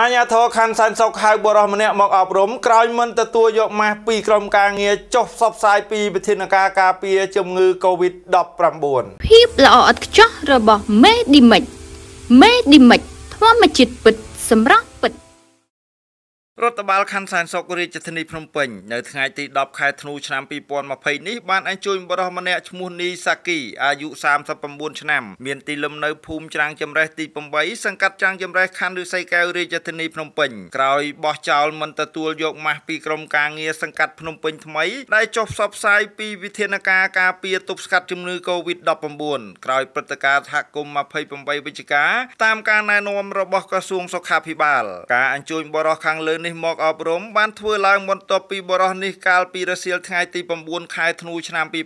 អញ្ញាធរខណ្ឌសែនសុខហៅបរិសម្នាក់មកអប់រំក្រោយមិនទទួលយកម៉ាស់ពីក្រុមការងារចុះផ្សព្វផ្សាយពីវិធានការការពារជំងឺ Covid-19 ភាពល្អឥតខ្ចោះរបស់ Medimix Medimix ធម្មជាតិពិតសម្រាប់ពិតរដ្ឋបាលខណ្ឌសែនសុខរាជធានីភ្នំពេញនៅថ្ងៃទី10ខែធ្នូឆ្នាំ2020នេះបានអញ្ជើញបរិសម្នាក់ឈ្មោះនីសាគីអាយុ39ឆ្នាំ មានទីលំនៅភូមិច្រាំងចម្រេះទី8សង្កាត់ច្រាំងចម្រេះខណ្ឌឫស្សីកែវរាជធានីភ្នំពេញក្រោយបោះចោលមិនទទួលយកម៉ាស់ពីក្រមការងារសង្កាត់ភ្នំពេញថ្មីដែលចុះផ្សព្វផ្សាយពីវិធានការការពារទប់ស្កាត់ជំងឺ Covid-19 ក្រោយព្រឹត្តិការណ៍សហគមន៍28វិច្ឆិកាតាមការណែនាំរបស់ក្រសួងសុខាភិបាលការអញ្ជើញបរិសខាងលើនេះនេះមកអប់រំបានធ្វើឡើងបន្ទាប់ពីបរិះនេះកាលពីរសៀលថ្ងៃទី9ខែធ្នូឆ្នាំ2020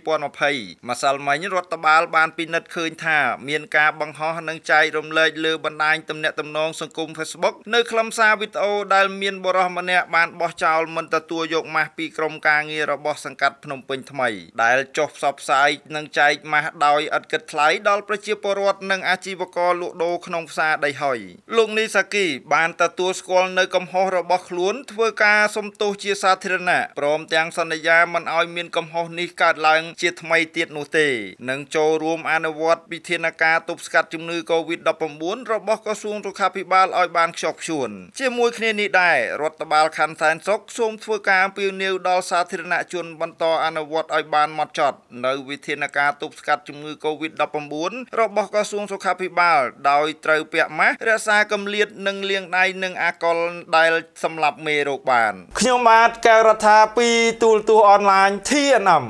ម្សិលមិញរដ្ឋបាលបានពិនិត្យឃើញថាមានការបង្ហោះនិងចែករំលែកលើបណ្ដាញទំនាក់ទំនងសង្គម Facebook នៅខ្លឹមសារវីដេអូដែលមានបរិះម្នាក់បានបោះចោលមិនទទួលយកម៉ាស់ពីក្រុមការងាររបស់សង្កាត់ភ្នំពេញថ្មីដែលចុះផ្សព្វផ្សាយនិងចែកម៉ាស់ដោយឥតគិតថ្លៃដល់ប្រជាពលរដ្ឋនិងអាជីវករលក់ដូរក្នុងផ្សារដីហុយលោកនីសាគីបានទទួលស្គាល់នៅកំហុសរបស់ខ្លួនធ្វើការសុំទោសជាសាធារណៈព្រមទាំងសន្យាមិនឲ្យមានកំហុសនេះកើតឡើងជាថ្មីទៀតនោះទេនឹងចូលរួម អនុវត្តវិធានការទប់ស្កាត់ជំងឺ Covid-19 របស់ក្រសួងសុខាភិបាលឲ្យបានខ្ជាប់ខ្ជួនជាមួយគ្នានេះដែររដ្ឋបាលខណ្ឌសែនសុខសូមធ្វើការអំពាវនាវដល់សាធារណជនបន្តអនុវត្តឲ្យបានម៉ត់ចត់នៅវិធានការទប់ស្កាត់ជំងឺ Covid-19 របស់ក្រសួងសុខាភិបាល ដោយត្រូវពាក់ម៉ាស់រក្សាកម្លៀតនិងលាងដៃនឹងអាល់កុលដែលសម្លាលាប់មេរោគបានខ្ញុំបាទកៅរដ្ឋាពីទូលទូអនឡាញ TNM